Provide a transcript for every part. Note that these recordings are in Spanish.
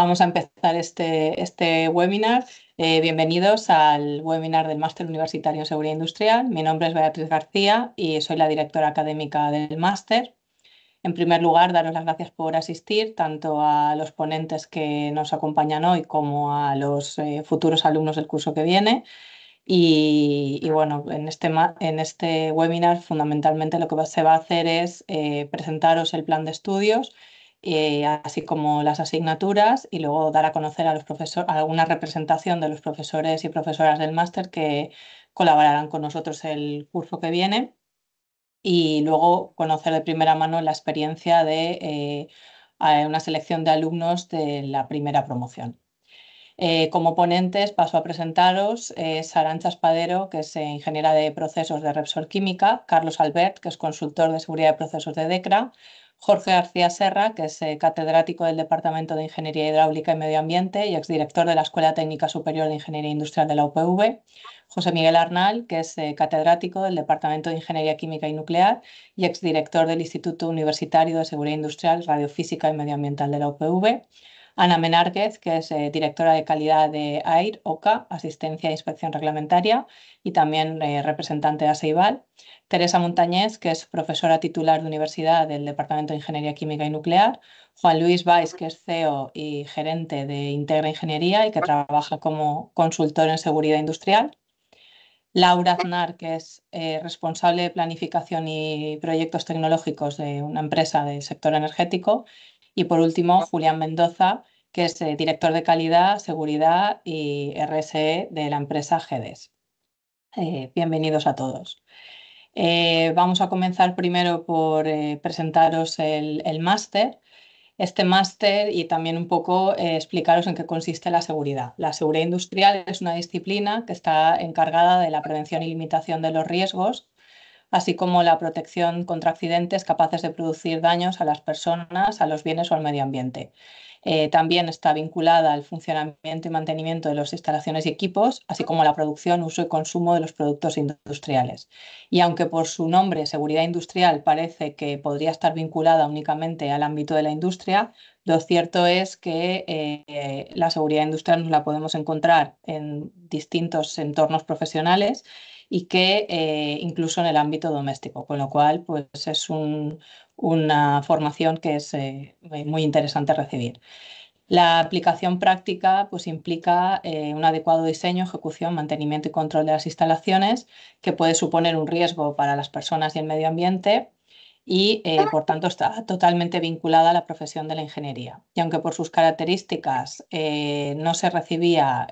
Vamos a empezar este, este webinar. Eh, bienvenidos al webinar del Máster Universitario en Seguridad Industrial. Mi nombre es Beatriz García y soy la directora académica del máster. En primer lugar, daros las gracias por asistir tanto a los ponentes que nos acompañan hoy como a los eh, futuros alumnos del curso que viene. Y, bueno, este en este, webinar fundamentalmente lo que se va a hacer es eh, presentaros el plan de estudios eh, así como las asignaturas, y luego dar a conocer a los profesores, alguna representación de los profesores y profesoras del máster que colaborarán con nosotros el curso que viene, y luego conocer de primera mano la experiencia de eh, una selección de alumnos de la primera promoción. Eh, como ponentes paso a presentaros eh, Sarancha que es ingeniera de procesos de Repsol Química, Carlos Albert, que es consultor de seguridad de procesos de DECRA, Jorge García Serra, que es eh, catedrático del Departamento de Ingeniería Hidráulica y Medio Ambiente y exdirector de la Escuela Técnica Superior de Ingeniería Industrial de la UPV, José Miguel Arnal, que es eh, catedrático del Departamento de Ingeniería Química y Nuclear y exdirector del Instituto Universitario de Seguridad Industrial, Radiofísica y Medioambiental de la UPV, Ana Menárquez, que es eh, directora de calidad de AIR, OCA, Asistencia e Inspección Reglamentaria, y también eh, representante de ASEIBAL. Teresa Montañés, que es profesora titular de Universidad del Departamento de Ingeniería Química y Nuclear. Juan Luis Valls, que es CEO y gerente de Integra Ingeniería y que trabaja como consultor en seguridad industrial. Laura Aznar, que es eh, responsable de planificación y proyectos tecnológicos de una empresa del sector energético, y por último, Julián Mendoza, que es eh, director de calidad, seguridad y RSE de la empresa GEDES. Eh, bienvenidos a todos. Eh, vamos a comenzar primero por presentaros el máster. Este máster y también un poco explicaros en qué consiste la seguridad. La seguridad industrial es una disciplina que está encargada de la prevención y limitación de los riesgos así como la protección contra accidentes capaces de producir daños a las personas, a los bienes o al medio ambiente. Eh, también está vinculada al funcionamiento y mantenimiento de las instalaciones y equipos, así como la producción, uso y consumo de los productos industriales. Y aunque por su nombre, seguridad industrial, parece que podría estar vinculada únicamente al ámbito de la industria, lo cierto es que eh, la seguridad industrial nos la podemos encontrar en distintos entornos profesionales y que eh, incluso en el ámbito doméstico, con lo cual pues es una formación que es eh, muy interesante recibir. La aplicación práctica pues, implica eh, un adecuado diseño, ejecución, mantenimiento y control de las instalaciones, que puede suponer un riesgo para las personas y el medio ambiente, y por tanto está totalmente vinculada a la profesión de la ingeniería. Y aunque por sus características no se recibía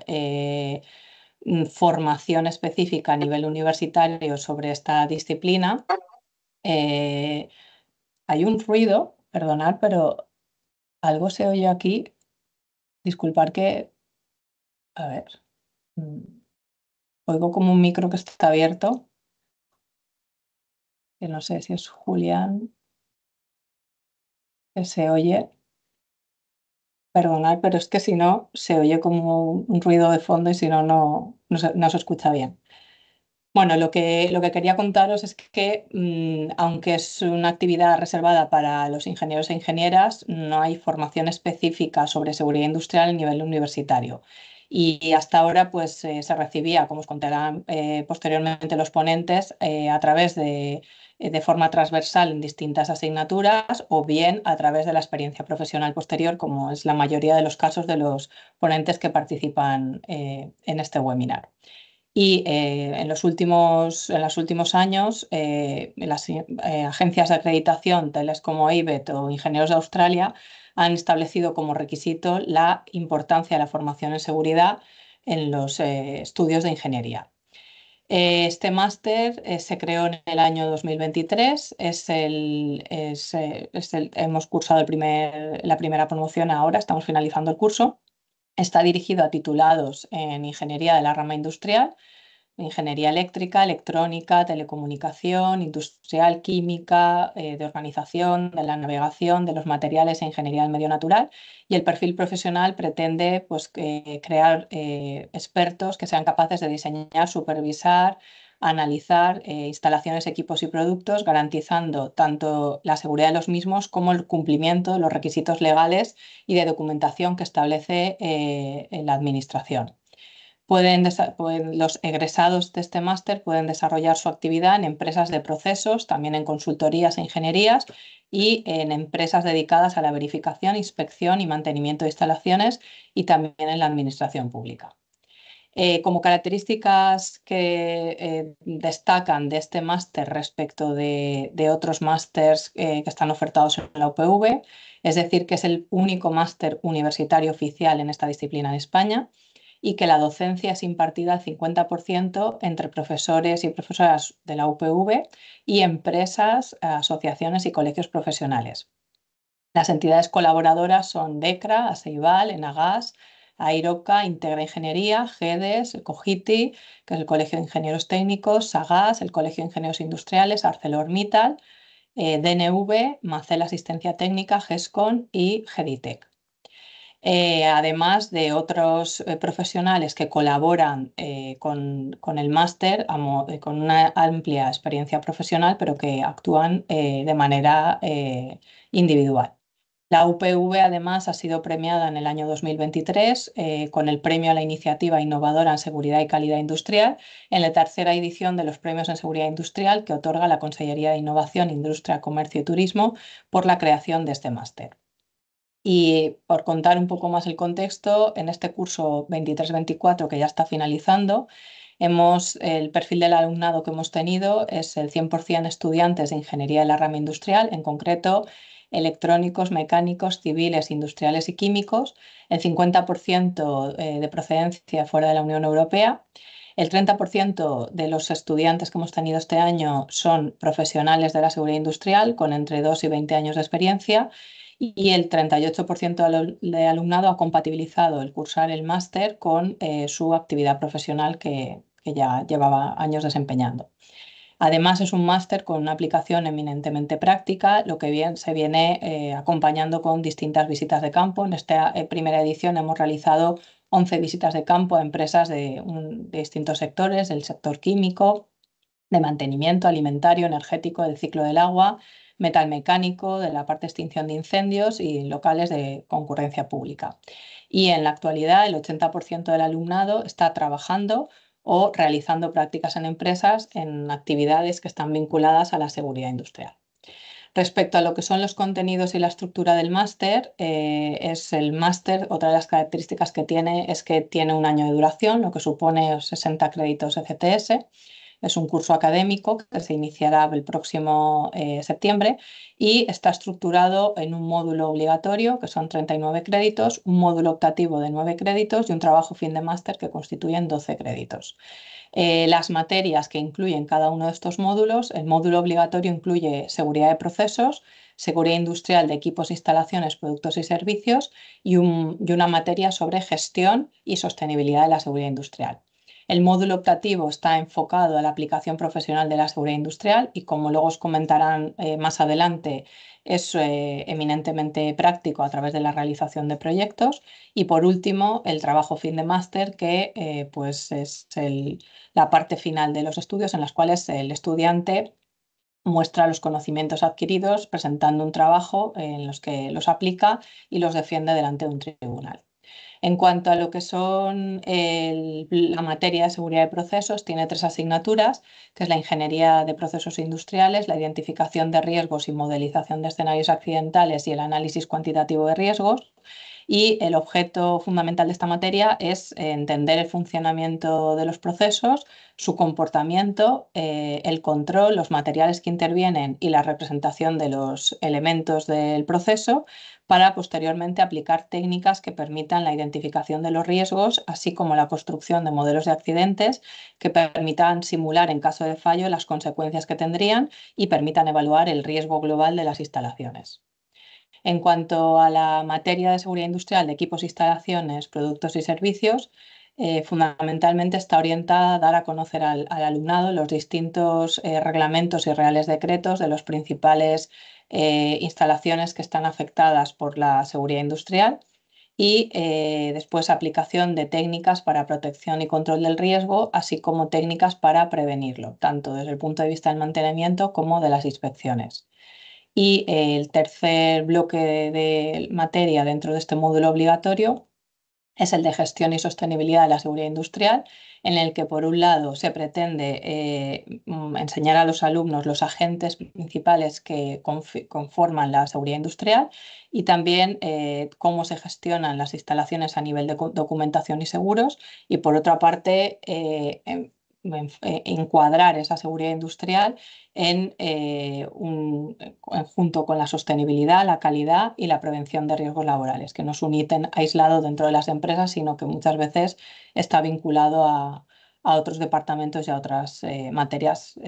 Mm, formación específica a nivel universitario sobre esta disciplina, eh, hay un ruido, perdonad, pero algo se oye aquí. Disculpar que... A ver. Mm, oigo como un micro que está abierto. Que no sé si es Julián. Que se oye. Perdonad, pero es que si no, se oye como un ruido de fondo y si no, no, se, escucha bien. Bueno, lo que, lo que quería contaros es que, mm, aunque es una actividad reservada para los ingenieros e ingenieras, no hay formación específica sobre seguridad industrial a nivel universitario. Y hasta ahora pues, eh, se recibía, como os contarán eh, posteriormente los ponentes, eh, a través de eh, de forma transversal en distintas asignaturas o bien a través de la experiencia profesional posterior, como es la mayoría de los casos de los ponentes que participan eh, en este webinar. Y eh, en, los últimos, en los últimos años, las agencias de acreditación, tales como IBET o Ingenieros de Australia, han establecido como requisito la importancia de la formación en seguridad en los estudios de ingeniería. Eh, este máster eh, se creó en el año 2023, eh, hemos cursado la primera promoción ahora, estamos finalizando el curso. Está dirigido a titulados en Ingeniería de la Rama Industrial ingeniería eléctrica, electrónica, telecomunicación, industrial, química, eh, de organización, de la navegación, de los materiales e ingeniería del medio natural. Y el perfil profesional pretende pues, crear eh, expertos que sean capaces de diseñar, supervisar, analizar eh, instalaciones, equipos y productos, garantizando tanto la seguridad de los mismos como el cumplimiento de los requisitos legales y de documentación que establece la Administración los egresados de este máster pueden desarrollar su actividad en empresas de procesos, también en consultorías e ingenierías y en empresas dedicadas a la verificación, inspección y mantenimiento de instalaciones y también en la administración pública. Eh, como características que eh, destacan de este máster respecto de, otros másters eh, que están ofertados en la UPV, es decir, que es el único máster universitario oficial en esta disciplina en España, y que la docencia es impartida al 50% entre profesores y profesoras de la UPV y empresas, asociaciones y colegios profesionales. Las entidades colaboradoras son DECRA, ASEIBAL, ENAGAS, AIROCA, Integra Ingeniería, GEDES, COGITI, que es el Colegio de Ingenieros Técnicos, SAGAS, el Colegio de Ingenieros Industriales, ArcelorMittal, eh, DNV, Macel Asistencia Técnica, GESCON y GEDITEC. Eh, además de otros eh, profesionales que colaboran eh, con, el máster, con una amplia experiencia profesional, pero que actúan de manera individual. La UPV además ha sido premiada en el año 2023 con el Premio a la Iniciativa Innovadora en Seguridad y Calidad Industrial en la tercera edición de los Premios en Seguridad Industrial que otorga la Consellería de Innovación, Industria, Comercio y Turismo por la creación de este máster. Y por contar un poco más el contexto, en este curso 23-24 que ya está finalizando, hemos, el perfil del alumnado que hemos tenido es el 100% estudiantes de ingeniería de la rama industrial, en concreto electrónicos, mecánicos, civiles, industriales y químicos, el 50% eh, de procedencia fuera de la Unión Europea. El 30% de los estudiantes que hemos tenido este año son profesionales de la seguridad industrial con entre 2 y 20 años de experiencia y el 38% de alumnado ha compatibilizado el cursar el máster con eh, su actividad profesional que, ya llevaba años desempeñando. Además, es un máster con una aplicación eminentemente práctica, lo que se viene eh, acompañando con distintas visitas de campo. En esta eh, primera edición hemos realizado 11 visitas de campo a empresas de, de distintos sectores, del sector químico, de mantenimiento alimentario, energético, del ciclo del agua, metal mecánico, de la parte de extinción de incendios y locales de concurrencia pública. Y en la actualidad el 80% del alumnado está trabajando o realizando prácticas en empresas en actividades que están vinculadas a la seguridad industrial. Respecto a lo que son los contenidos y la estructura del máster, eh, es el máster, otra de las características que tiene es que tiene un año de duración, lo que supone 60 créditos FTS. Es un curso académico que se iniciará el próximo eh, septiembre y está estructurado en un módulo obligatorio, que son 39 créditos, un módulo optativo de 9 créditos y un trabajo fin de máster que constituyen 12 créditos. Eh, las materias que incluyen cada uno de estos módulos, el módulo obligatorio incluye seguridad de procesos, seguridad industrial de equipos, instalaciones, productos y servicios y una materia sobre gestión y sostenibilidad de la seguridad industrial. El módulo optativo está enfocado a la aplicación profesional de la seguridad industrial y como luego os comentarán eh, más adelante, es eh, eminentemente práctico a través de la realización de proyectos. Y por último, el trabajo fin de máster, que eh, pues es la parte final de los estudios en las cuales el estudiante muestra los conocimientos adquiridos presentando un trabajo en los que los aplica y los defiende delante de un tribunal. En cuanto a lo que son la materia de seguridad de procesos, tiene tres asignaturas, que es la ingeniería de procesos industriales, la identificación de riesgos y modelización de escenarios accidentales y el análisis cuantitativo de riesgos. Y el objeto fundamental de esta materia es eh, entender el funcionamiento de los procesos, su comportamiento, eh, el control, los materiales que intervienen y la representación de los elementos del proceso para posteriormente aplicar técnicas que permitan la identificación de los riesgos, así como la construcción de modelos de accidentes que permitan simular en caso de fallo las consecuencias que tendrían y permitan evaluar el riesgo global de las instalaciones. En cuanto a la materia de seguridad industrial de equipos, instalaciones, productos y servicios, eh, fundamentalmente está orientada a dar a conocer al, alumnado los distintos eh, reglamentos y reales decretos de los principales eh, instalaciones que están afectadas por la seguridad industrial y eh, después aplicación de técnicas para protección y control del riesgo, así como técnicas para prevenirlo, tanto desde el punto de vista del mantenimiento como de las inspecciones. Y eh, el tercer bloque de, materia dentro de este módulo obligatorio es el de gestión y sostenibilidad de la seguridad industrial, en el que por un lado se pretende eh, mm, enseñar a los alumnos los agentes principales que conforman la seguridad industrial y también eh, cómo se gestionan las instalaciones a nivel de documentación y seguros y por otra parte eh, em, eh, encuadrar esa seguridad industrial en, eh, un, junto con la sostenibilidad, la calidad y la prevención de riesgos laborales, que no es un aislado dentro de las empresas, sino que muchas veces está vinculado a, otros departamentos y a otras eh, materias,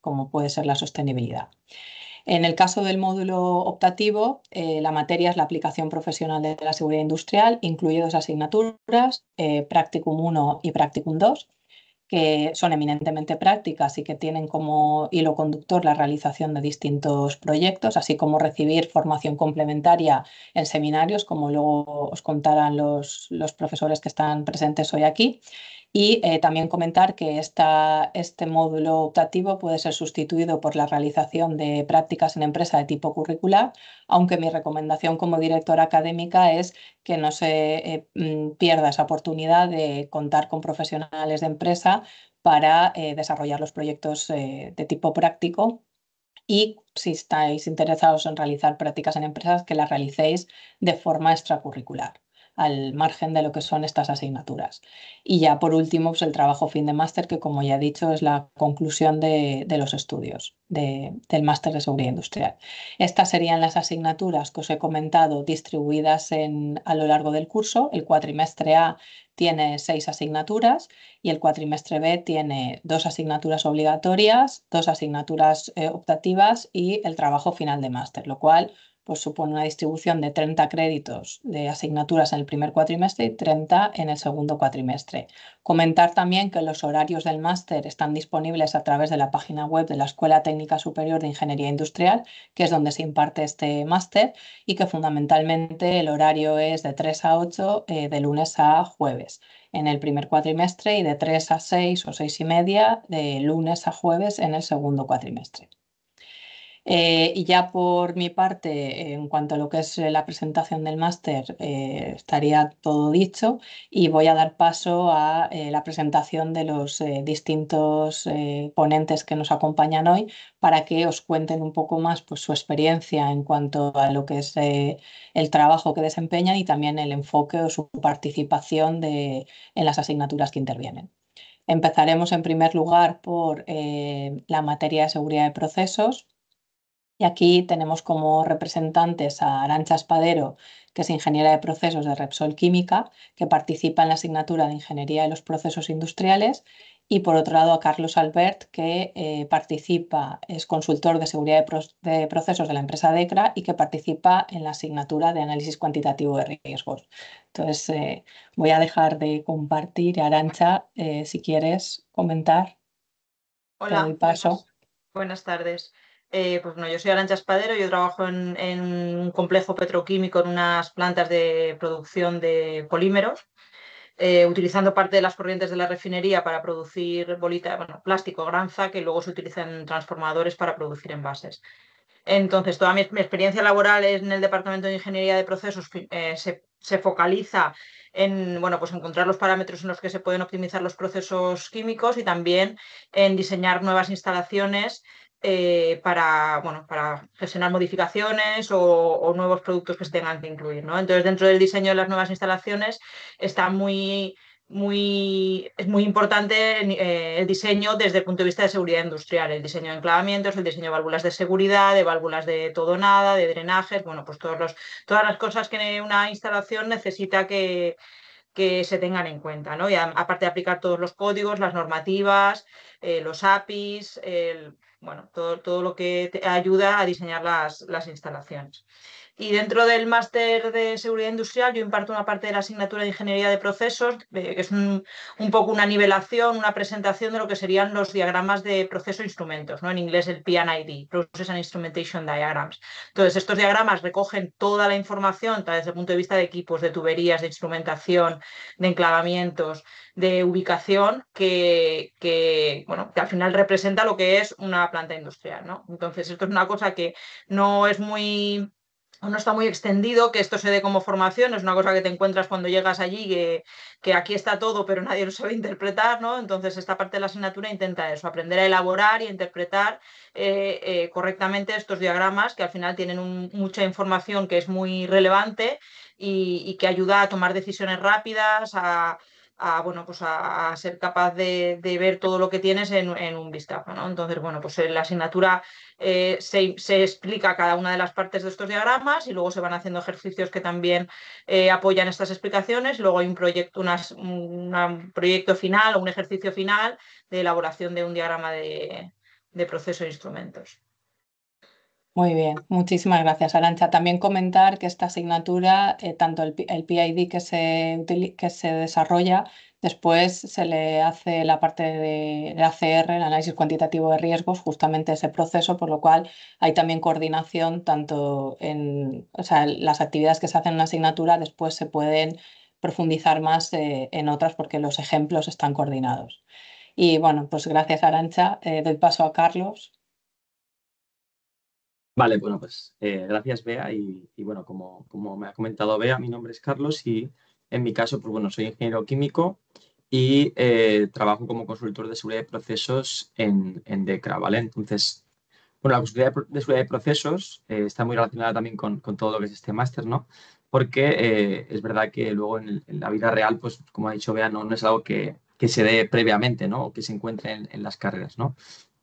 como puede ser la sostenibilidad. En el caso del módulo optativo, la materia es la aplicación profesional de la seguridad industrial, incluye dos asignaturas, Practicum 1 y Practicum 2 que son eminentemente prácticas y que tienen como hilo conductor la realización de distintos proyectos, así como recibir formación complementaria en seminarios, como luego os contarán los, los profesores que están presentes hoy aquí. Y eh, también comentar que este módulo optativo puede ser sustituido por la realización de prácticas en empresa de tipo curricular, aunque mi recomendación como directora académica es que no se eh, mm, pierda esa oportunidad de contar con profesionales de empresa para eh, desarrollar los proyectos de tipo práctico y si estáis interesados en realizar prácticas en empresas, que las realicéis de forma extracurricular al margen de lo que son estas asignaturas. Y ya por último, pues, el trabajo fin de máster, que como ya he dicho, es la conclusión de, los estudios del máster de seguridad industrial. Estas serían las asignaturas que os he comentado distribuidas en, a lo largo del curso. El cuatrimestre A tiene seis asignaturas y el cuatrimestre B tiene dos asignaturas obligatorias, dos asignaturas eh, optativas y el trabajo final de máster, lo cual pues supone una distribución de 30 créditos de asignaturas en el primer cuatrimestre y 30 en el segundo cuatrimestre. Comentar también que los horarios del máster están disponibles a través de la página web de la Escuela Técnica Superior de Ingeniería Industrial, que es donde se imparte este máster, y que fundamentalmente el horario es de 3 a 8 eh, de lunes a jueves en el primer cuatrimestre y de 3 a 6 o 6 y media de lunes a jueves en el segundo cuatrimestre. Eh, y ya por mi parte, en cuanto a lo que es eh, la presentación del máster, eh, estaría todo dicho y voy a dar paso a la presentación de los distintos ponentes que nos acompañan hoy para que os cuenten un poco más pues, su experiencia en cuanto a lo que es el trabajo que desempeñan y también el enfoque o su participación en las asignaturas que intervienen. Empezaremos en primer lugar por la materia de seguridad de procesos, y aquí tenemos como representantes a Arancha Espadero, que es ingeniera de procesos de Repsol Química, que participa en la asignatura de Ingeniería de los Procesos Industriales, y por otro lado a Carlos Albert, que eh, participa, es consultor de seguridad de, procesos de la empresa DECRA y que participa en la asignatura de análisis cuantitativo de riesgos. Entonces, eh, voy a dejar de compartir. Arancha, eh, si quieres comentar, Hola, paso. buenas tardes. Eh, pues yo soy Arancha Espadero, yo trabajo en, un complejo petroquímico en unas plantas de producción de polímeros, eh, utilizando parte de las corrientes de la refinería para producir bolitas, bueno, plástico, granza, que luego se utiliza en transformadores para producir envases. Entonces, toda mi, experiencia laboral en el Departamento de Ingeniería de Procesos eh, se, focaliza en pues encontrar los parámetros en los que se pueden optimizar los procesos químicos y también en diseñar nuevas instalaciones eh, para, bueno, para gestionar modificaciones o, nuevos productos que se tengan que incluir. ¿no? Entonces, dentro del diseño de las nuevas instalaciones está muy, muy, es muy importante eh, el diseño desde el punto de vista de seguridad industrial, el diseño de enclavamientos, el diseño de válvulas de seguridad, de válvulas de todo nada, de drenajes, bueno, pues todos los, todas las cosas que una instalación necesita que, que se tengan en cuenta, ¿no? Y aparte de aplicar todos los códigos, las normativas, eh, los APIs, el bueno, todo, todo lo que te ayuda a diseñar las, las instalaciones. Y dentro del máster de seguridad industrial yo imparto una parte de la asignatura de ingeniería de procesos, que es un, poco una nivelación, una presentación de lo que serían los diagramas de proceso e instrumentos, ¿no? en inglés el PNID, Process and Instrumentation Diagrams. Entonces, estos diagramas recogen toda la información desde el punto de vista de equipos, de tuberías, de instrumentación, de enclavamientos, de ubicación, que, que, bueno, que al final representa lo que es una planta industrial. ¿no? Entonces, esto es una cosa que no es muy no está muy extendido, que esto se dé como formación, es una cosa que te encuentras cuando llegas allí, que, que, aquí está todo, pero nadie lo sabe interpretar, ¿no? Entonces, esta parte de la asignatura intenta eso, aprender a elaborar y interpretar eh, eh, correctamente estos diagramas, que al final tienen mucha información que es muy relevante y, y que ayuda a tomar decisiones rápidas, a, a, pues a, ser capaz de, ver todo lo que tienes en, un vistazo. Entonces, bueno, pues en eh, la asignatura eh, se, explica cada una de las partes de estos diagramas y luego se van haciendo ejercicios que también eh, apoyan estas explicaciones. Luego hay un proyecto, un proyecto final o un ejercicio final de elaboración de un diagrama de, de proceso de instrumentos. Muy bien, muchísimas gracias, Arancha. También comentar que esta asignatura, eh, tanto el, PID que se, desarrolla, después se le hace la parte de ACR, el análisis cuantitativo de riesgos, justamente ese proceso, por lo cual hay también coordinación tanto en las actividades que se hacen en una asignatura, después se pueden profundizar más eh, en otras porque los ejemplos están coordinados. Y bueno, pues gracias, Arancha. Eh, doy paso a Carlos Vale, bueno, pues eh, gracias Bea y, bueno, como, como, me ha comentado Bea, mi nombre es Carlos y en mi caso, pues bueno, soy ingeniero químico y eh, trabajo como consultor de seguridad de procesos en, DECRA, ¿vale? Entonces, bueno, la consultoría de, seguridad de procesos eh, está muy relacionada también con, todo lo que es este máster, ¿no? Porque es verdad que luego en, la vida real, pues como ha dicho Bea, no, es algo que, se dé previamente, ¿no? O que se encuentre en las carreras, ¿no?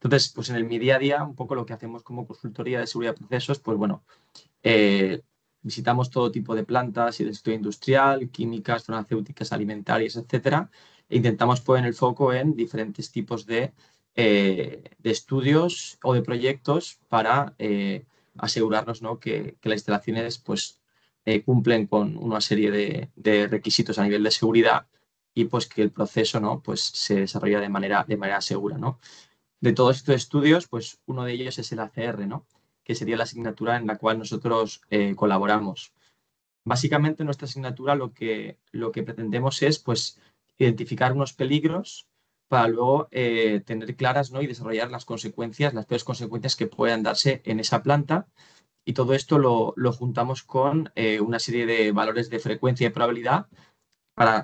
Entonces, pues en el, mi día a día, un poco lo que hacemos como consultoría de seguridad de procesos, pues bueno, eh, visitamos todo tipo de plantas y de estudio industrial, químicas, farmacéuticas, alimentarias, etcétera, e intentamos poner el foco en diferentes tipos de, eh, estudios o de proyectos para eh, asegurarnos ¿no? que, las instalaciones pues, cumplen con una serie de, requisitos a nivel de seguridad y pues que el proceso ¿no? pues, se desarrolla de manera, de manera segura. ¿no? de todos estos estudios, pues uno de ellos es el ACR, ¿no? que sería la asignatura en la cual nosotros eh, colaboramos. Básicamente nuestra asignatura lo que, lo que pretendemos es pues, identificar unos peligros para luego eh, tener claras ¿no? y desarrollar las consecuencias, las peores consecuencias que puedan darse en esa planta. Y todo esto lo, juntamos con eh, una serie de valores de frecuencia y probabilidad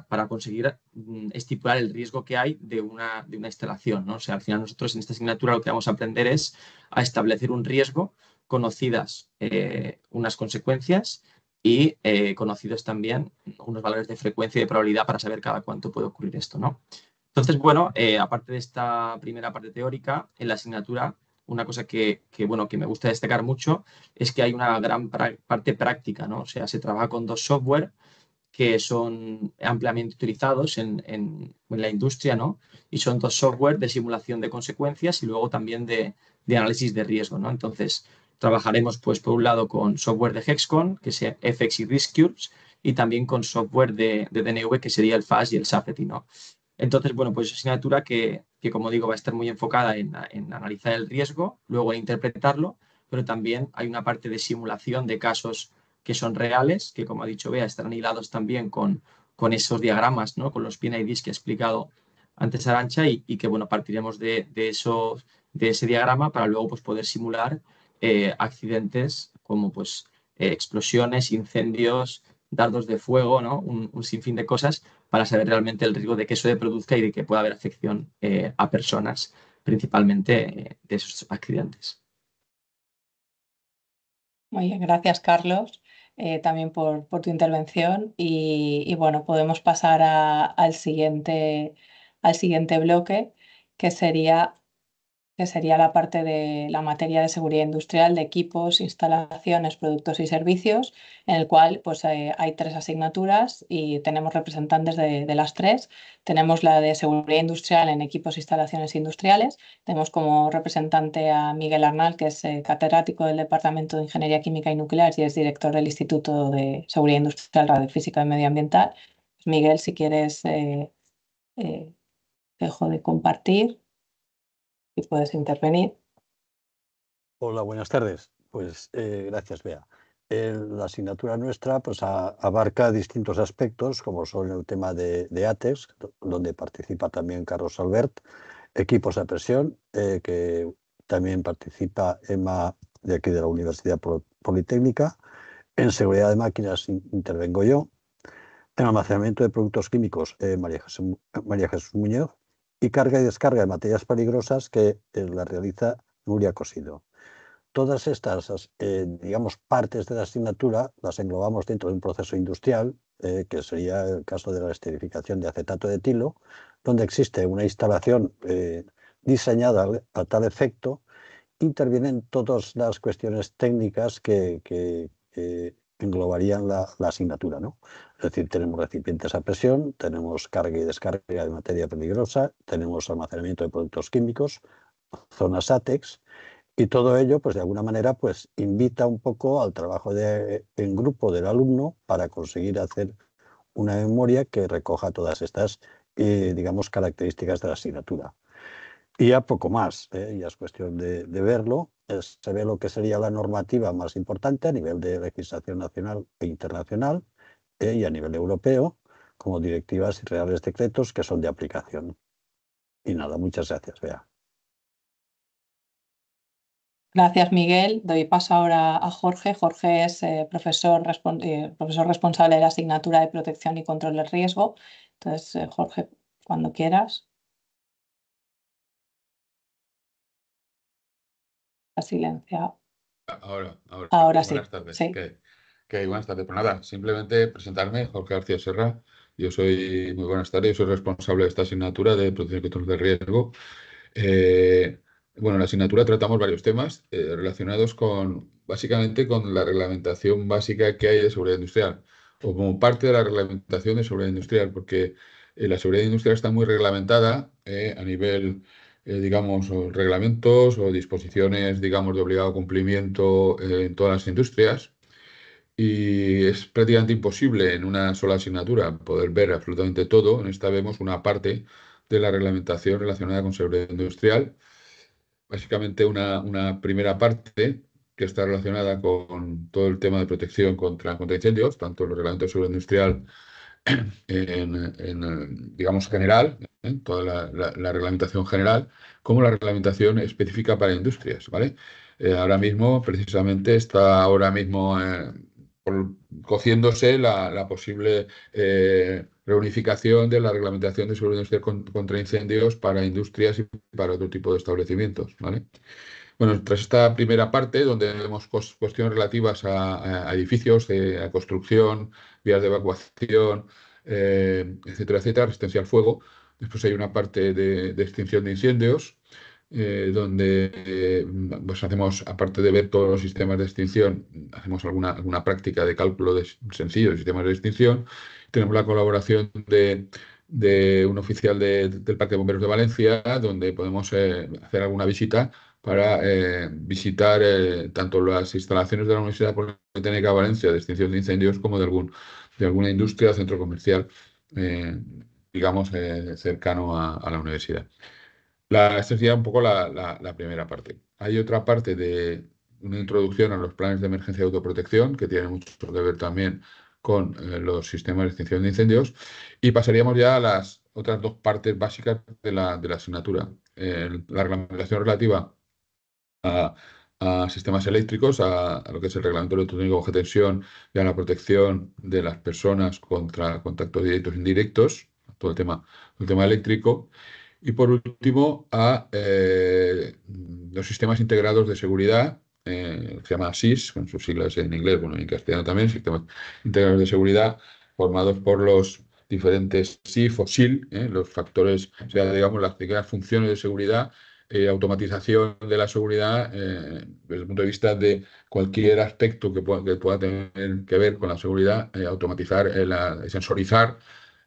para, conseguir mm, estipular el riesgo que hay de una, una instalación. ¿no? O sea, al final nosotros en esta asignatura lo que vamos a aprender es a establecer un riesgo, conocidas eh, unas consecuencias y eh, conocidos también unos valores de frecuencia y de probabilidad para saber cada cuánto puede ocurrir esto. ¿no? Entonces, bueno, eh, aparte de esta primera parte teórica, en la asignatura una cosa que, bueno, que me gusta destacar mucho es que hay una gran parte práctica, ¿no? O sea, se trabaja con dos software que son ampliamente utilizados en, la industria, ¿no? Y son dos software de simulación de consecuencias y luego también de, análisis de riesgo, ¿no? Entonces, trabajaremos, pues, por un lado con software de Hexcon, que sea FX y Risk y también con software de, de DNV, que sería el FAS y el Safety, ¿no? Entonces, bueno, pues asignatura que, como digo, va a estar muy enfocada en, en, analizar el riesgo, luego en interpretarlo, pero también hay una parte de simulación de casos que son reales, que como ha dicho Bea, estarán hilados también con, con esos diagramas, con los pin IDs que ha explicado antes Arancha y, que bueno, partiremos de, eso, de ese diagrama para luego pues, poder simular eh, accidentes como pues, eh, explosiones, incendios, dardos de fuego, un, sinfín de cosas para saber realmente el riesgo de que eso se produzca y de que pueda haber afección eh, a personas, principalmente de esos accidentes. Muy bien, gracias Carlos. Eh, también por, por, tu intervención y, bueno, podemos pasar al, siguiente, al siguiente bloque, que sería que sería la parte de la materia de seguridad industrial, de equipos, instalaciones, productos y servicios, en el cual pues, eh, hay tres asignaturas y tenemos representantes de, las tres. Tenemos la de seguridad industrial en equipos e instalaciones industriales. Tenemos como representante a Miguel Arnal, que es eh, catedrático del Departamento de Ingeniería Química y Nuclear y es director del Instituto de Seguridad Industrial, Radiofísica y Medioambiental. Miguel, si quieres, eh, dejo de compartir y puedes intervenir. Hola, buenas tardes. Pues eh, gracias, Bea. Eh, la asignatura nuestra pues, abarca distintos aspectos, como son el tema de, ATEX, donde participa también Carlos Albert, equipos de presión, eh, que también participa Emma de aquí de la Universidad Politécnica. En seguridad de máquinas intervengo yo. En almacenamiento de productos químicos, María Jesús Muñoz y carga y descarga de materias peligrosas que eh, la realiza Nuria Cosido. Todas estas, eh, digamos, partes de la asignatura las englobamos dentro de un proceso industrial, eh, que sería el caso de la esterificación de acetato de tilo, donde existe una instalación diseñada a tal efecto, intervienen todas las cuestiones técnicas que, que, que englobarían la, asignatura. ¿no? Es decir, tenemos recipientes a presión, tenemos carga y descarga de materia peligrosa, tenemos almacenamiento de productos químicos, zonas ATEX, y todo ello, pues de alguna manera, pues invita un poco al trabajo en grupo del alumno para conseguir hacer una memoria que recoja todas estas, eh, digamos, características de la asignatura y a poco más, ¿eh? ya es cuestión de, verlo. se ve lo que sería la normativa más importante a nivel de legislación nacional e internacional ¿eh? y a nivel europeo, como directivas y reales decretos que son de aplicación. Y nada, muchas gracias, Bea. Gracias, Miguel. Doy paso ahora a Jorge. Jorge es eh, profesor, profesor responsable de la asignatura de protección y control del riesgo. Entonces, Jorge, cuando quieras. Ahora, ahora. sí. Buenas tardes. buenas tardes. nada, simplemente presentarme, Jorge García Serra. Yo soy, muy buenas tardes, soy responsable de esta asignatura de protección de riesgo. Eh, bueno, en la asignatura tratamos varios temas eh, relacionados con, básicamente, con la reglamentación básica que hay de seguridad industrial, o como parte de la reglamentación de seguridad industrial, porque eh, la seguridad industrial está muy reglamentada a nivel eh, digamos, reglamentos o disposiciones, digamos, de obligado cumplimiento eh, en todas las industrias. Y es prácticamente imposible en una sola asignatura poder ver absolutamente todo. En esta vemos una parte de la reglamentación relacionada con seguridad industrial. Básicamente una, primera parte que está relacionada con todo el tema de protección contra, incendios, tanto los reglamentos sobre industrial en, en, digamos, general, ¿eh? toda la, reglamentación general, como la reglamentación específica para industrias, ¿vale? Eh, ahora mismo, precisamente, está ahora mismo eh, cociéndose la, posible reunificación de la reglamentación de seguridad contra incendios para industrias y para otro tipo de establecimientos, ¿vale? Bueno, tras esta primera parte, donde vemos cuestiones relativas a, edificios, a construcción, vías de evacuación, etcétera, etcétera, resistencia al fuego, Después hay una parte de, extinción de incendios, eh, donde eh, pues hacemos, aparte de ver todos los sistemas de extinción, hacemos alguna, alguna práctica de cálculo de, sencillo de sistemas de extinción. Tenemos la colaboración de, un oficial del Parque de Bomberos de Valencia, donde podemos eh, hacer alguna visita para visitar tanto las instalaciones de la Universidad Politécnica de Valencia de extinción de incendios como de, algún, de alguna industria centro comercial digamos, eh, cercano a, la universidad. La, esta sería un poco la, primera parte. Hay otra parte de una introducción a los planes de emergencia de autoprotección, que tiene mucho que ver también con eh, los sistemas de extinción de incendios, y pasaríamos ya a las otras dos partes básicas de la, asignatura. Eh, la reglamentación relativa a, sistemas eléctricos, a, lo que es el reglamento electrónico de tensión y a la protección de las personas contra contactos directos e indirectos el tema, el tema eléctrico. Y por último, a eh, los sistemas integrados de seguridad, eh, se llama SIS, con sus siglas en inglés, bueno, en castellano también, sistemas integrados de seguridad formados por los diferentes SIF o SIL, eh, los factores, sea, digamos, las funciones de seguridad, automatización de la seguridad desde el punto de vista de cualquier aspecto que pueda, tener que ver con la seguridad, automatizar, sensorizar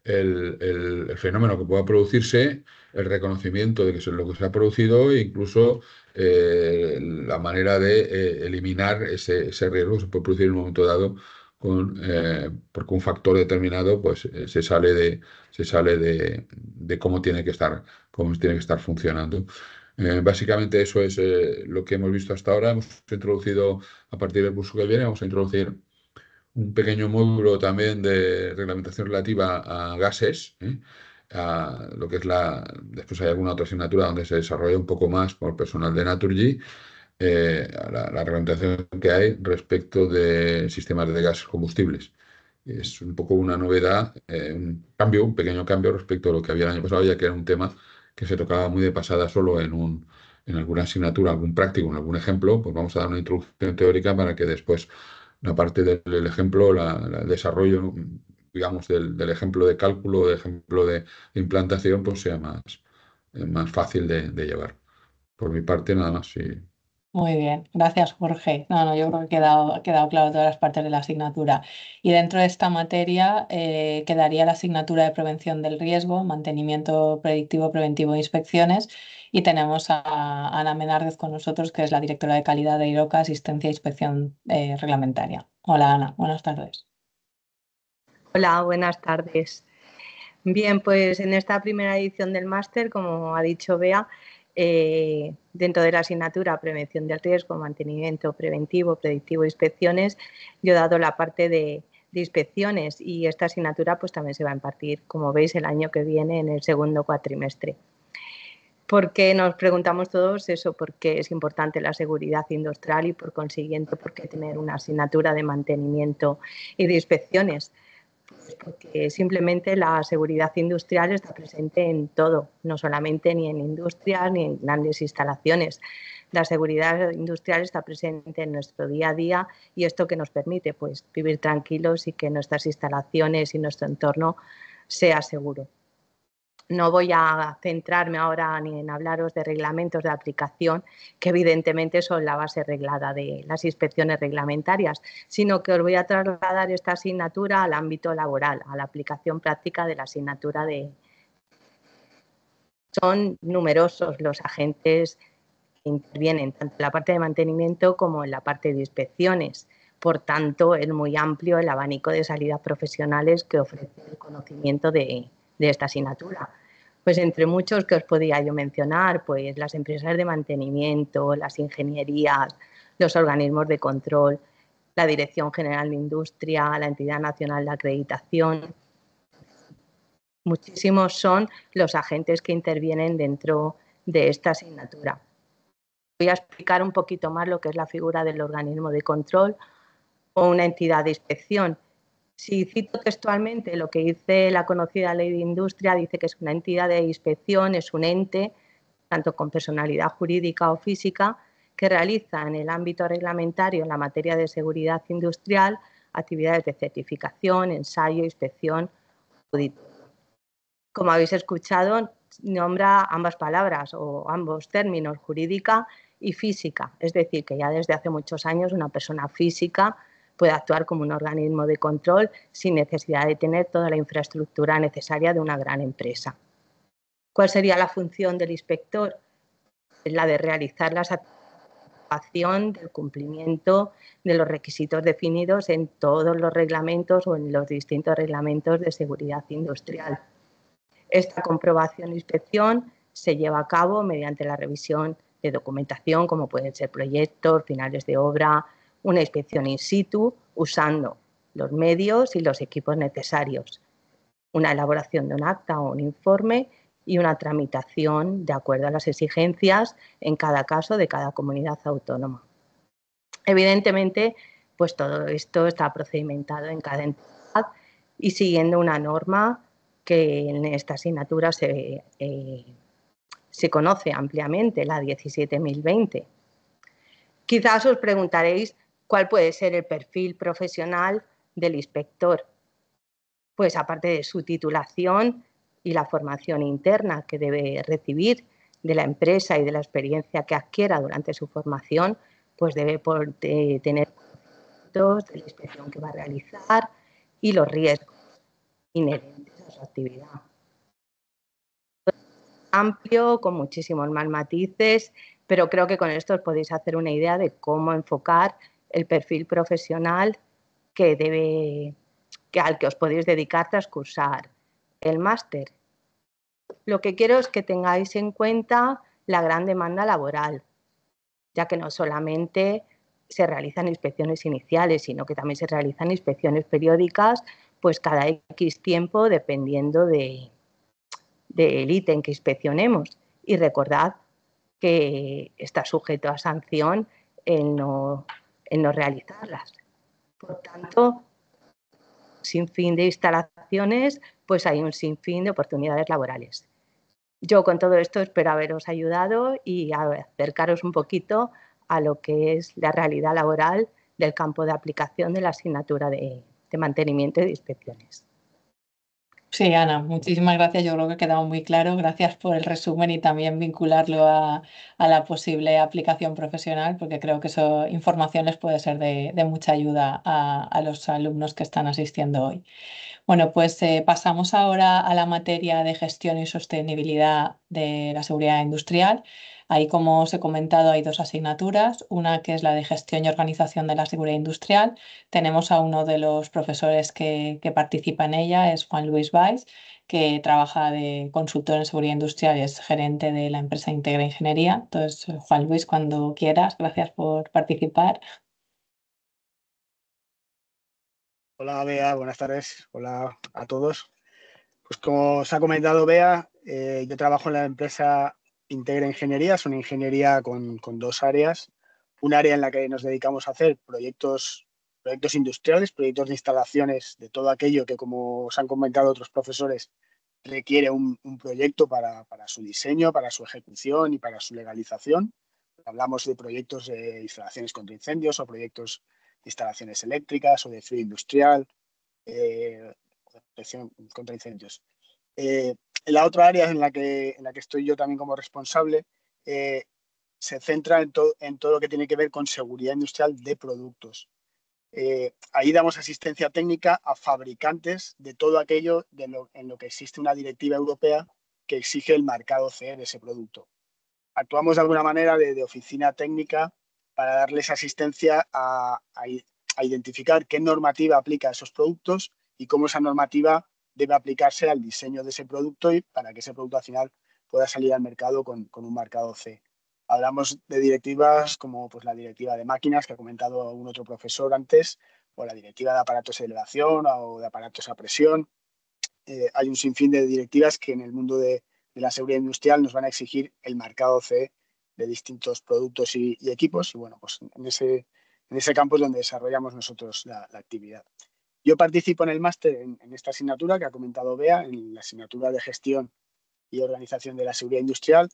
el, fenómeno que pueda producirse, el reconocimiento de que eso es lo que se ha producido e incluso eh, la manera de eh, eliminar ese, riesgo que se puede producir en un momento dado con, eh, porque un factor determinado pues, se sale, de, se sale de, cómo tiene que estar, cómo tiene que estar funcionando. básicamente eso es lo que hemos visto hasta ahora. Hemos introducido, a partir del curso que viene, vamos a introducir un pequeño módulo también de reglamentación relativa a gases, ¿eh? a lo que es la. Después hay alguna otra asignatura donde se desarrolla un poco más por personal de Naturgy. Eh, la, reglamentación que hay respecto de sistemas de gases combustibles. Es un poco una novedad, eh, un cambio, un pequeño cambio respecto a lo que había el año pasado, ya que era un tema que se tocaba muy de pasada solo en un, en alguna asignatura, algún práctico, en algún ejemplo, pues vamos a dar una introducción teórica para que después la parte del, ejemplo, el desarrollo, digamos, del, ejemplo de cálculo, de ejemplo de implantación, pues sea más, eh, más fácil de, llevar. Por mi parte, nada más. Muy bien, gracias Jorge. No, no, yo creo que ha quedado, quedado, claro todas las partes de la asignatura. Y dentro de esta materia eh, quedaría la asignatura de prevención del riesgo, mantenimiento predictivo, preventivo e inspecciones, y tenemos a, Ana Menardez con nosotros, que es la directora de calidad de IROCA, Asistencia e Inspección eh, Reglamentaria. Hola Ana, buenas tardes. Hola, buenas tardes. Bien, pues en esta primera edición del máster, como ha dicho Bea, eh, dentro de la asignatura Prevención del Riesgo, Mantenimiento Preventivo, Predictivo, e Inspecciones, yo he dado la parte de, de, inspecciones y esta asignatura pues también se va a impartir, como veis, el año que viene en el segundo cuatrimestre qué nos preguntamos todos eso, por es importante la seguridad industrial y por consiguiente por qué tener una asignatura de mantenimiento y de inspecciones. Pues porque simplemente la seguridad industrial está presente en todo, no solamente ni en industrias ni en grandes instalaciones. La seguridad industrial está presente en nuestro día a día y esto que nos permite pues vivir tranquilos y que nuestras instalaciones y nuestro entorno sea seguro. No voy a centrarme ahora ni en hablaros de reglamentos de aplicación, que evidentemente son la base reglada de las inspecciones reglamentarias, sino que os voy a trasladar esta asignatura al ámbito laboral, a la aplicación práctica de la asignatura de... Son numerosos los agentes que intervienen, tanto en la parte de mantenimiento como en la parte de inspecciones. Por tanto, es muy amplio el abanico de salidas profesionales que ofrece el conocimiento de, de esta asignatura. Pues entre muchos que os podía yo mencionar, pues las empresas de mantenimiento, las ingenierías, los organismos de control, la Dirección General de Industria, la Entidad Nacional de Acreditación. Muchísimos son los agentes que intervienen dentro de esta asignatura. Voy a explicar un poquito más lo que es la figura del organismo de control o una entidad de inspección. Si cito textualmente lo que dice la conocida ley de industria, dice que es una entidad de inspección, es un ente, tanto con personalidad jurídica o física, que realiza en el ámbito reglamentario en la materia de seguridad industrial actividades de certificación, ensayo, inspección, auditoría. Como habéis escuchado, nombra ambas palabras o ambos términos, jurídica y física. Es decir, que ya desde hace muchos años una persona física puede actuar como un organismo de control sin necesidad de tener toda la infraestructura necesaria de una gran empresa. ¿Cuál sería la función del inspector? La de realizar la satisfacción del cumplimiento de los requisitos definidos en todos los reglamentos o en los distintos reglamentos de seguridad industrial. Esta comprobación e inspección se lleva a cabo mediante la revisión de documentación, como pueden ser proyectos, finales de obra, una inspección in situ usando los medios y los equipos necesarios, una elaboración de un acta o un informe y una tramitación de acuerdo a las exigencias en cada caso de cada comunidad autónoma. Evidentemente, pues todo esto está procedimentado en cada entidad y siguiendo una norma que en esta asignatura se, eh, se conoce ampliamente, la 17.020. Quizás os preguntaréis cuál puede ser el perfil profesional del inspector. Pues aparte de su titulación y la formación interna que debe recibir de la empresa y de la experiencia que adquiera durante su formación, pues debe tener datos de la inspección que va a realizar y los riesgos inherentes a su actividad. Amplio, con muchísimos más matices, pero creo que con esto os podéis hacer una idea de cómo enfocar el perfil profesional que debe, que, al que os podéis dedicar tras cursar el máster. Lo que quiero es que tengáis en cuenta la gran demanda laboral, ya que no solamente se realizan inspecciones iniciales, sino que también se realizan inspecciones periódicas, pues cada X tiempo, dependiendo del de, ítem que inspeccionemos. Y recordad que está sujeto a sanción el no en no realizarlas. Por tanto, sin fin de instalaciones, pues hay un sinfín de oportunidades laborales. Yo con todo esto espero haberos ayudado y acercaros un poquito a lo que es la realidad laboral del campo de aplicación de la asignatura de, de mantenimiento y de inspecciones. Sí, Ana, muchísimas gracias. Yo creo que ha quedado muy claro. Gracias por el resumen y también vincularlo a, la posible aplicación profesional, porque creo que esa información les puede ser de, mucha ayuda a los alumnos que están asistiendo hoy. Bueno, pues eh, pasamos ahora a la materia de gestión y sostenibilidad de la seguridad industrial. Ahí, como os he comentado, hay dos asignaturas. Una que es la de gestión y organización de la seguridad industrial. Tenemos a uno de los profesores que, que participa en ella, es Juan Luis Valls, que trabaja de consultor en seguridad industrial y es gerente de la empresa Integra Ingeniería. Entonces, Juan Luis, cuando quieras, gracias por participar. Hola, Bea, buenas tardes. Hola a todos. Pues como os ha comentado Bea, eh, yo trabajo en la empresa Integra Ingeniería, es una ingeniería con, dos áreas. Un área en la que nos dedicamos a hacer proyectos, proyectos industriales, proyectos de instalaciones, de todo aquello que, como os han comentado otros profesores, requiere un, proyecto para, para, su diseño, para su ejecución y para su legalización. Hablamos de proyectos de instalaciones contra incendios o proyectos instalaciones eléctricas o de frío industrial, eh, contra incendios. Eh, la otra área en la, que, en la que estoy yo también como responsable eh, se centra en, todo lo que tiene que ver con seguridad industrial de productos. ahí damos asistencia técnica a fabricantes de todo aquello en lo que existe una directiva europea que exige el marcado CE de ese producto. Actuamos de alguna manera de oficina técnica para darles asistencia a, identificar qué normativa aplica a esos productos y cómo esa normativa debe aplicarse al diseño de ese producto y para que ese producto al final pueda salir al mercado con, un marcado C. Hablamos de directivas como pues, la directiva de máquinas que ha comentado un otro profesor antes, o la directiva de aparatos de elevación o de aparatos a presión. Eh, hay un sinfín de directivas que en el mundo de, de, la seguridad industrial nos van a exigir el marcado C de distintos productos y, equipos. Y bueno, pues en ese, en ese campo es donde desarrollamos nosotros la, actividad. Yo participo en el máster en, esta asignatura que ha comentado Bea, en la asignatura de gestión y organización de la seguridad industrial.